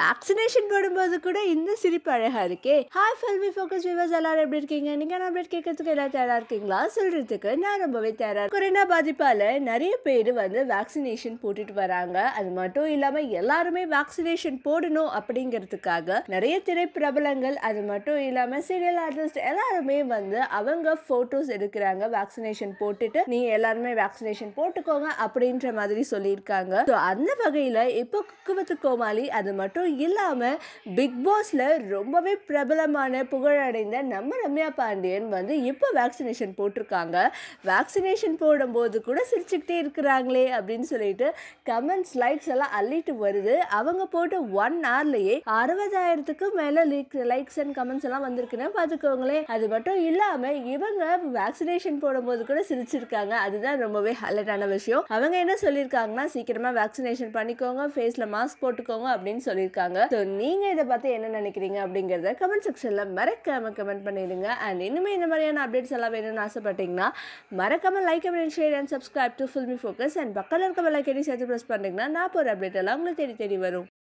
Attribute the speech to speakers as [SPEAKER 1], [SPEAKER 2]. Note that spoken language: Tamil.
[SPEAKER 1] வேக்சினேஷன் போடும்போது கூட இந்த சிரிப்பு அழகாக இருக்கே ஹாய் ஃபெல்வி ஃபோக்கஸ் வியூவர்ஸ் எல்லாரும் எப்படி இருக்கீங்க நீங்கள் நான் அப்டேட் கேட்கறதுக்கு எல்லாம் தயாராக இருக்கீங்களா சொல்கிறதுக்கு நான் ரொம்பவே தயாராக கொரோனா பாதிப்பால் நிறைய பேர் வந்து வேக்சினேஷன் போட்டுட்டு வராங்க அது மட்டும் இல்லாமல் எல்லாருமே வேக்சினேஷன் போடணும் அப்படிங்கிறதுக்காக நிறைய திரைப்பிரபலங்கள் அது மட்டும் இல்லாமல் சீரியல் ஆர்டிஸ்ட் எல்லாருமே வந்து அவங்க ஃபோட்டோஸ் எடுக்கிறாங்க வேக்சினேஷன் போட்டுட்டு நீ எல்லாருமே வேக்சினேஷன் போட்டுக்கோங்க அப்படின்ற மாதிரி சொல்லியிருக்காங்க ஸோ அந்த வகையில் இப்போ குக்குவத்து கோமாளி அது மட்டும் மட்டும் இல்லாமல் பிக் பாஸில் ரொம்பவே பிரபலமான புகழடைந்த நம்ம ரம்யா பாண்டியன் வந்து இப்போ வேக்சினேஷன் போட்டிருக்காங்க வேக்சினேஷன் போடும்போது கூட சிரிச்சுக்கிட்டே இருக்கிறாங்களே அப்படின்னு சொல்லிட்டு கமெண்ட்ஸ் லைக்ஸ் எல்லாம் அள்ளிட்டு வருது அவங்க போட்டு ஒன் ஹவர்லேயே அறுபதாயிரத்துக்கு மேலே லீக் லைக்ஸ் அண்ட் கமெண்ட்ஸ் எல்லாம் வந்திருக்குன்னா பார்த்துக்கோங்களேன் அது மட்டும் இல்லாமல் இவங்க வேக்சினேஷன் போடும்போது கூட சிரிச்சிருக்காங்க அதுதான் ரொம்பவே ஹலட்டான விஷயம் அவங்க என்ன சொல்லியிருக்காங்கன்னா சீக்கிரமாக வேக்சினேஷன் பண்ணிக்கோங்க ஃபேஸில் மாஸ்க் போட்டுக்கோங்க அப்படின்னு சொல்லியிருக்காங்க இருக்காங்க ஸோ நீங்கள் இதை பார்த்து என்ன நினைக்கிறீங்க அப்படிங்கிறத கமெண்ட் செக்ஷனில் மறக்காம கமெண்ட் பண்ணிடுங்க அண்ட் இன்னுமே இந்த மாதிரியான அப்டேட்ஸ் எல்லாம் வேணும்னு ஆசைப்பட்டீங்கன்னா மறக்காம like comment share and subscribe to Filmy Focus and பக்கத்தில் இருக்க லைக் அடி சேர்த்து ப்ரெஸ் பண்ணுறீங்கன்னா நான் போகிற அப்டேட் எல்லாம் உங்களுக்கு தேடி தேடி வரும்